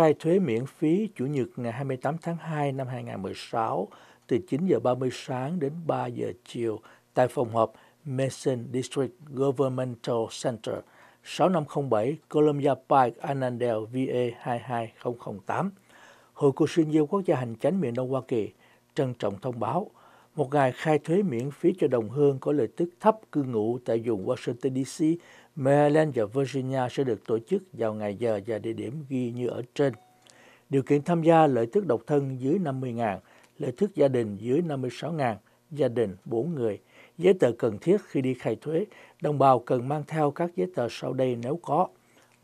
khai thuế miễn phí Chủ nhật ngày 28 tháng 2 năm 2016 từ 9 giờ 30 sáng đến 3 giờ chiều tại phòng họp Mason District Governmental Center 6507 Columbia Pike, Annandale, VA 22008. Hội cựu sinh viên quốc gia hành chánh miền Đông Hoa Kỳ trân trọng thông báo một ngày khai thuế miễn phí cho đồng hương có lợi tức thấp cư ngụ tại vùng Washington DC, Maryland và Virginia sẽ được tổ chức vào ngày giờ và địa điểm ghi như ở trên. Điều kiện tham gia lợi tức độc thân dưới 50.000, lợi tức gia đình dưới 56.000, gia đình 4 người. Giấy tờ cần thiết khi đi khai thuế, đồng bào cần mang theo các giấy tờ sau đây nếu có.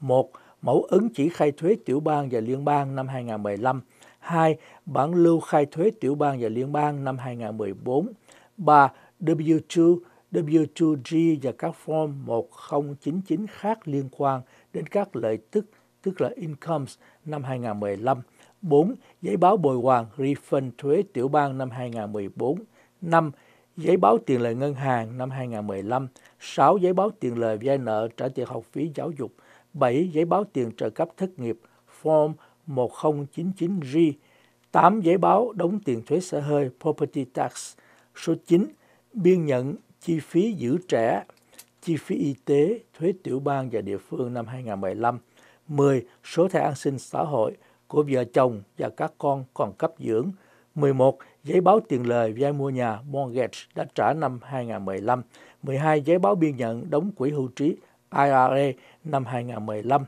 1. Mẫu ứng chỉ khai thuế tiểu bang và liên bang năm 2015. 2. Bản lưu khai thuế tiểu bang và liên bang năm 2014. 3. W2, W2G và các form 1099 khác liên quan đến các lợi tức, tức là incomes năm 2015. 4. Giấy báo bồi hoàn refund thuế tiểu bang năm 2014. 5. Giấy báo tiền lời ngân hàng năm 2015. 6. Giấy báo tiền lời vay nợ trả tiền học phí giáo dục. 7. Giấy báo tiền trợ cấp thất nghiệp Form 1099G, 8 giấy báo đóng tiền thuế sở hơi Property Tax, số 9 biên nhận chi phí giữ trẻ, chi phí y tế, thuế tiểu bang và địa phương năm 2015, 10 số thẻ an sinh xã hội của vợ chồng và các con còn cấp dưỡng, 11 giấy báo tiền lời vay mua nhà mortgage đã trả năm 2015, 12 giấy báo biên nhận đóng quỹ hưu trí IRA năm 2015,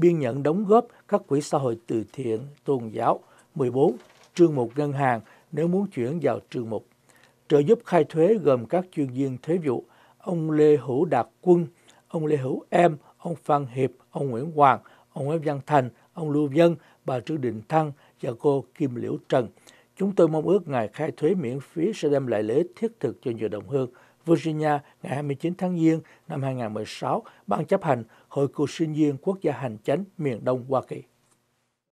biên nhận đóng góp các quỹ xã hội từ thiện, tôn giáo. 14. trường mục ngân hàng nếu muốn chuyển vào trường mục. Trợ giúp khai thuế gồm các chuyên viên thuế vụ, ông Lê Hữu Đạt Quân, ông Lê Hữu Em, ông Phan Hiệp, ông Nguyễn Hoàng, ông Nguyễn Văn Thành, ông Lưu Dân, bà Trương Đình Thăng và cô Kim Liễu Trần. Chúng tôi mong ước ngày khai thuế miễn phí sẽ đem lại lợi thiết thực cho nhiều đồng hương. Virginia ngày 29 tháng Giêng năm 2016, Ban chấp hành Hội cựu sinh viên quốc gia hành chánh miền Đông Hoa Kỳ.